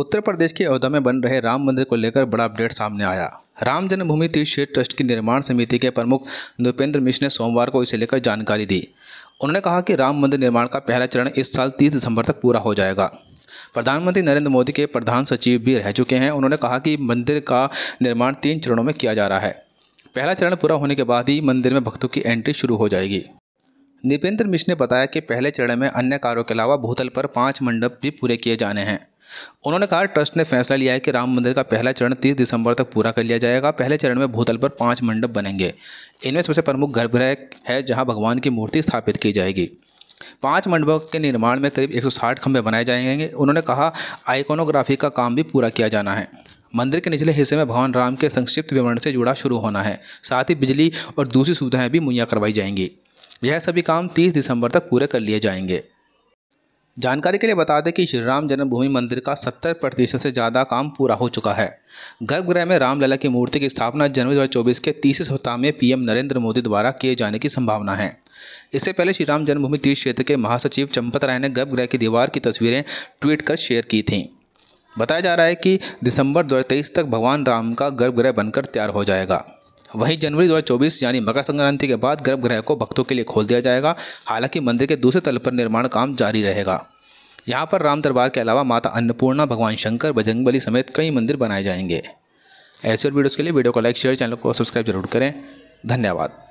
उत्तर प्रदेश के अयोध्या में बन रहे राम मंदिर को लेकर बड़ा अपडेट सामने आया राम जन्मभूमि तीर्थ क्षेत्र ट्रस्ट की निर्माण समिति के प्रमुख नृपेंद्र मिश्र ने सोमवार को इसे लेकर जानकारी दी उन्होंने कहा कि राम मंदिर निर्माण का पहला चरण इस साल 30 दिसंबर तक पूरा हो जाएगा प्रधानमंत्री नरेंद्र मोदी के प्रधान सचिव भी रह चुके हैं उन्होंने कहा कि मंदिर का निर्माण तीन चरणों में किया जा रहा है पहला चरण पूरा होने के बाद ही मंदिर में भक्तों की एंट्री शुरू हो जाएगी नृपेंद्र मिश्र ने बताया कि पहले चरण में अन्य कार्यों के अलावा भूतल पर पाँच मंडप भी पूरे किए जाने हैं उन्होंने कहा ट्रस्ट ने फैसला लिया है कि राम मंदिर का पहला चरण 30 दिसंबर तक पूरा कर लिया जाएगा पहले चरण में भूतल पर पांच मंडप बनेंगे इनमें सबसे प्रमुख गर्भगृह है जहां भगवान की मूर्ति स्थापित की जाएगी पांच मंडपों के निर्माण में करीब 160 खंभे बनाए जाएंगे उन्होंने कहा आइकोनोग्राफी का काम भी पूरा किया जाना है मंदिर के निचले हिस्से में भगवान राम के संक्षिप्त विवरण से जुड़ा शुरू होना है साथ ही बिजली और दूसरी सुविधाएं भी मुहैया करवाई जाएंगी यह सभी काम 30 दिसंबर तक पूरे कर लिए जाएंगे जानकारी के लिए बता दें कि श्री राम जन्मभूमि मंदिर का 70 प्रतिशत से ज़्यादा काम पूरा हो चुका है गर्भगृह में रामलला की मूर्ति की स्थापना जनवरी दो के तीसरे सप्ताह में पीएम नरेंद्र मोदी द्वारा किए जाने की संभावना है इससे पहले श्री राम जन्मभूमि तीर्थ क्षेत्र के महासचिव चंपत राय ने गर्भगृह की दीवार की तस्वीरें ट्वीट कर शेयर की थीं बताया जा रहा है कि दिसंबर दो तक भगवान राम का गर्भगृह बनकर तैयार हो जाएगा वहीं जनवरी 2024 यानी मकर संक्रांति के बाद गर्भगृह को भक्तों के लिए खोल दिया जाएगा हालांकि मंदिर के दूसरे तल पर निर्माण काम जारी रहेगा यहाँ पर राम दरबार के अलावा माता अन्नपूर्णा भगवान शंकर बजरंगबली समेत कई मंदिर बनाए जाएंगे ऐसे और वीडियोज़ के लिए वीडियो को लाइक शेयर चैनल को सब्सक्राइब जरूर करें धन्यवाद